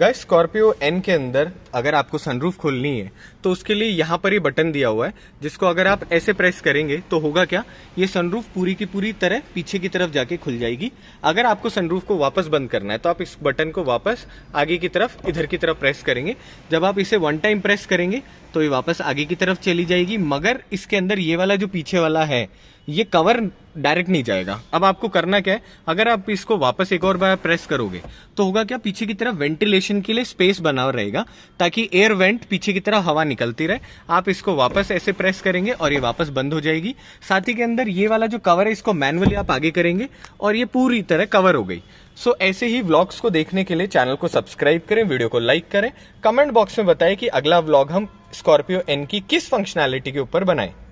guys Scorpio N के अंदर अगर आपको सनरूफ खोलनी है तो उसके लिए यहाँ पर ही बटन दिया हुआ है जिसको अगर आप ऐसे प्रेस करेंगे तो होगा क्या ये सनरूफ पूरी की पूरी तरह पीछे की तरफ जाके खुल जाएगी अगर आपको सनरूफ को वापस बंद करना है तो आप इस बटन को वापस आगे की तरफ इधर की तरफ प्रेस करेंगे जब आप इसे वन टाइम प्रेस करेंगे तो ये वापस आगे की तरफ चली जाएगी मगर इसके अंदर ये वाला जो पीछे वाला है ये कवर डायरेक्ट नहीं जाएगा अब आपको करना क्या है अगर आप इसको वापस एक और बार प्रेस करोगे तो होगा क्या पीछे की तरफ वेंटिलेशन के लिए स्पेस बना रहेगा ताकि एयर वेंट पीछे की तरह हवा निकलती रहे आप इसको वापस ऐसे प्रेस करेंगे और ये वापस बंद हो जाएगी साथ ही के अंदर ये वाला जो कवर है इसको मैनुअली आप आगे करेंगे और ये पूरी तरह कवर हो गई सो so, ऐसे ही व्लॉग्स को देखने के लिए चैनल को सब्सक्राइब करें वीडियो को लाइक करें कमेंट बॉक्स में बताएं कि अगला व्लॉग हम स्कॉर्पियो एन की किस फंक्शनैलिटी के ऊपर बनाएं